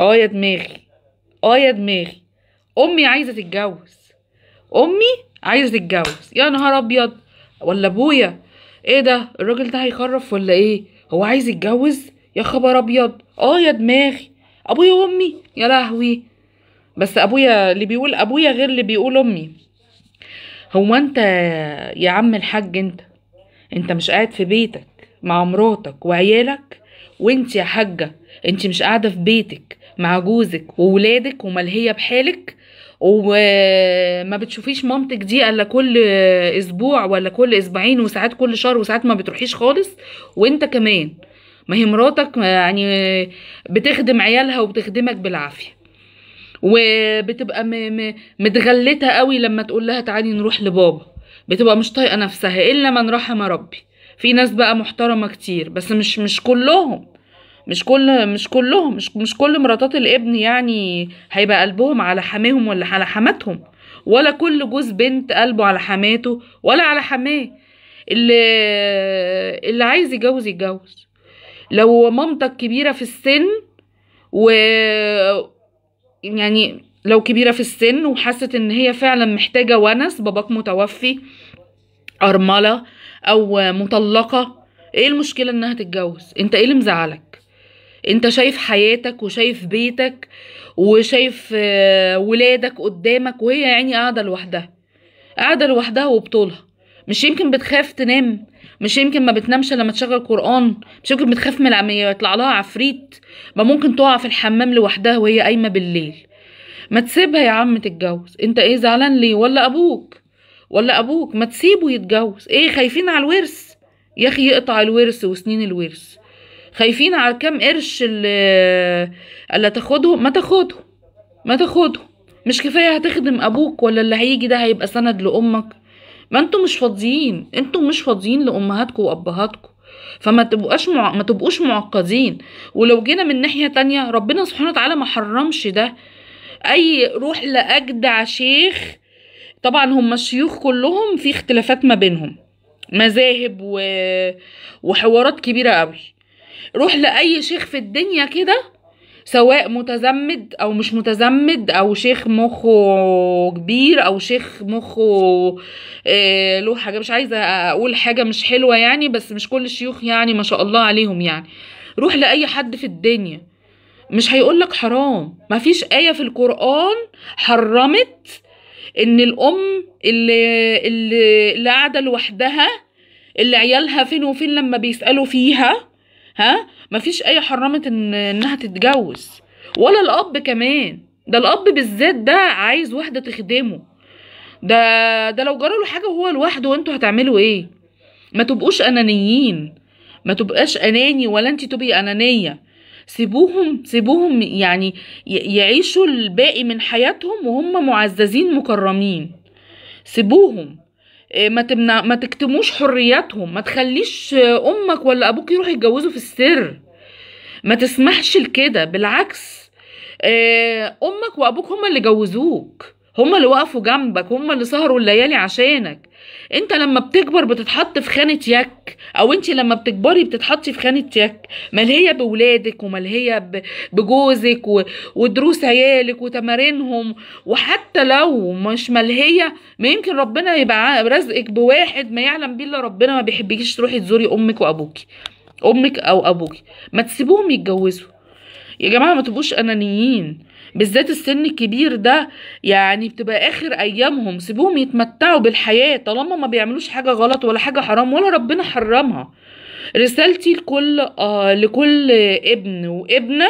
اه يا دماغي اه يا دماغي امي عايزه تتجوز امي عايزه تتجوز يا نهار ابيض ولا ابويا ايه ده الراجل ده هيخرف ولا ايه هو عايز يتجوز يا خبر ابيض اه يا دماغي ابويا وامي يا لهوي بس ابويا اللي بيقول ابويا غير اللي بيقول امي هو انت يا عم الحاج انت انت مش قاعد في بيتك مع مراتك وعيالك وانت يا حاجه انت مش قاعده في بيتك مع جوزك وولادك وملهيه بحالك وما بتشوفيش مامتك دي الا كل اسبوع ولا كل اسبوعين وساعات كل شهر وساعات ما بتروحيش خالص وانت كمان ما هي مراتك يعني بتخدم عيالها وبتخدمك بالعافيه وبتبقى متغلته قوي لما تقول لها تعالي نروح لبابا بتبقى مش طايقه نفسها الا من رحم ربي في ناس بقى محترمه كتير بس مش مش كلهم مش كل مش كلهم مش مش كل مراتات الابن يعني هيبقى قلبهم على حماهم ولا على حماتهم ولا كل جوز بنت قلبه على حماته ولا على حماه اللي اللي عايز يتجوز يتجوز لو مامتك كبيرة في السن و يعني لو كبيرة في السن وحست ان هي فعلا محتاجة ونس باباك متوفي أرملة أو مطلقة ايه المشكلة انها تتجوز انت ايه اللي مزعلك انت شايف حياتك وشايف بيتك وشايف آه، ولادك قدامك وهي يعني قاعدة لوحدها قاعدة لوحدها وبطولها مش يمكن بتخاف تنام مش يمكن ما بتنامش لما تشغل قرآن مش يمكن بتخاف من العمية يطلع لها عفريت ما ممكن تقع في الحمام لوحدها وهي قايمة بالليل ما تسيبها يا عم تتجوز انت ايه زعلان ليه ولا ابوك ولا ابوك ما تسيبه يتجوز ايه خايفين على الورث يا اخي يقطع الورث وسنين الورث خايفين على كام قرش اللي تاخده ما تاخده ما تاخده مش كفايه هتخدم ابوك ولا اللي هيجي ده هيبقى سند لامك ما انتوا مش فاضيين انتوا مش فاضيين لامهاتكم وابهاتكم فما تبقاش مع... ما تبقوش معقدين ولو جينا من ناحيه تانية ربنا سبحانه وتعالى ما حرمش ده اي روح لاجدع شيخ طبعا هم الشيوخ كلهم في اختلافات ما بينهم مذاهب و... وحوارات كبيره قوي روح لاي شيخ في الدنيا كده سواء متزمد او مش متزمد او شيخ مخه كبير او شيخ مخه آه، له حاجه مش عايزه اقول حاجه مش حلوه يعني بس مش كل الشيوخ يعني ما شاء الله عليهم يعني روح لاي حد في الدنيا مش هيقولك حرام مفيش ايه في القران حرمت ان الام اللي اللي قاعده لوحدها اللي عيالها فين وفين لما بيسالوا فيها ها مفيش اي حرمت ان انها تتجوز ولا الاب كمان ده الاب بالذات ده عايز واحده تخدمه ده ده لو جرى له حاجه وهو لوحده وانتوا هتعملوا ايه ما تبقوش انانيين ما تبقاش اناني ولا انت تبقي انانيه سيبوهم سيبوهم يعني يعيشوا الباقي من حياتهم وهم معززين مكرمين سيبوهم إيه، ما تمنع ما تكتموش حرياتهم ما تخليش امك ولا ابوك يروح يتجوزوا في السر ما تسمحش لكده بالعكس إيه، امك وابوك هما اللي جوزوك هم اللي وقفوا جنبك هم اللي سهروا الليالي عشانك انت لما بتكبر بتتحط في خانة يك او انت لما بتكبري بتتحطي في خانة يك ملهية بولادك وملهية بجوزك ودروس عيالك وتمارينهم وحتى لو مش ملهية ما يمكن ربنا يبقى رزقك بواحد ما يعلم بيه الا ربنا ما بيحبكيش تروحي تزوري امك وابوكي امك او ابوكي ما تسيبوهم يتجوزوا يا جماعه ما تبقوش انانيين بالذات السن الكبير ده يعني بتبقى اخر ايامهم سيبوهم يتمتعوا بالحياه طالما ما بيعملوش حاجه غلط ولا حاجه حرام ولا ربنا حرمها رسالتي لكل آه لكل ابن وابنه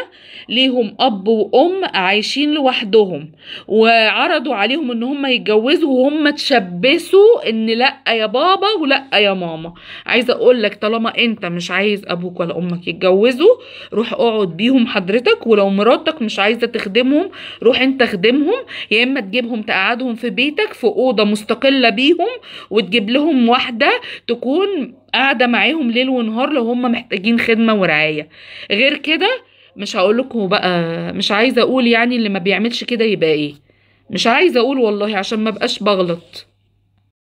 ليهم اب وام عايشين لوحدهم وعرضوا عليهم ان هم يتجوزوا وهم تشبسوا ان لا يا بابا ولا يا ماما عايزه اقول لك طالما انت مش عايز ابوك ولا امك يتجوزوا روح اقعد بيهم حضرتك ولو مراتك مش عايزه تخدمهم روح انت خدمهم يا اما تجيبهم تقعدهم في بيتك في اوضه مستقله بيهم وتجيب لهم واحده تكون قاعده معاهم ليل ونهار لو هم محتاجين خدمه ورعايه غير كده مش هقول لكم بقى مش عايزه اقول يعني اللي ما بيعملش كده يبقى ايه مش عايزه اقول والله عشان ما بقاش بغلط